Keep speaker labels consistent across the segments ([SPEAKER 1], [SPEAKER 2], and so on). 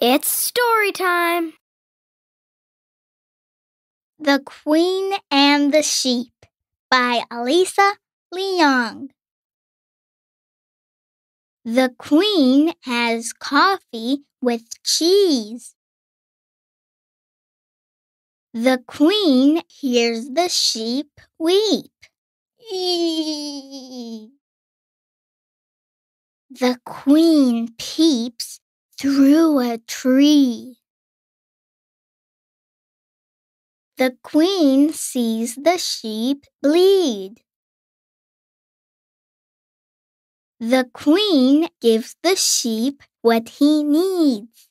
[SPEAKER 1] It's story time.
[SPEAKER 2] The Queen and the Sheep by Elisa Leong. The Queen has coffee with cheese. The Queen hears the sheep weep.
[SPEAKER 1] The Queen peeps through a tree.
[SPEAKER 2] The queen sees the sheep bleed.
[SPEAKER 1] The queen gives the sheep what he needs.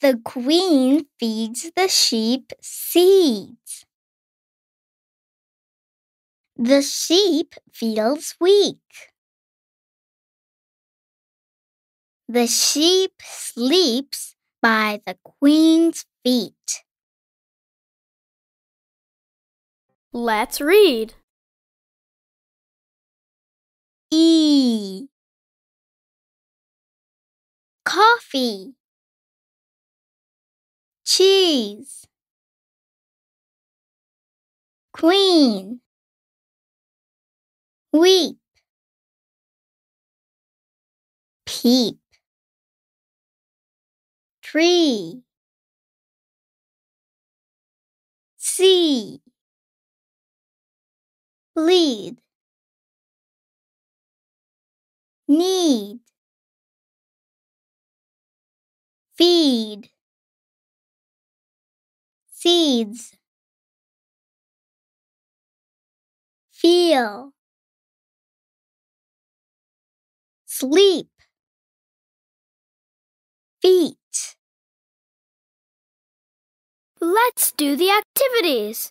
[SPEAKER 1] The queen feeds the sheep seeds.
[SPEAKER 2] The sheep feels weak. The sheep sleeps by the queen's
[SPEAKER 1] feet. Let's read. E. Coffee. Cheese. Queen. Weep. Peep tree. See. Bleed. Need. Feed. Seeds. Feel. Sleep. Feet. Let's do the activities.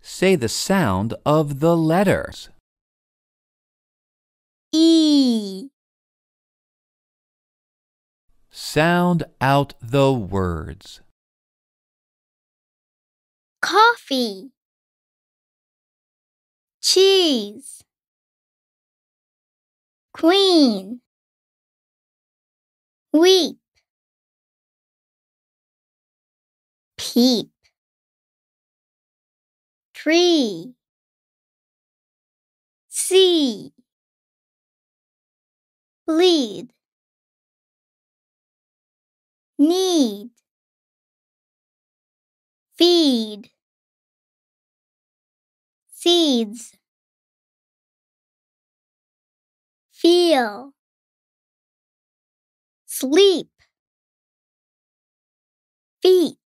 [SPEAKER 1] Say the sound of the letters. E. Sound out the words. Coffee. Cheese. Queen. Wheat. keep tree see bleed need feed seeds feel sleep feet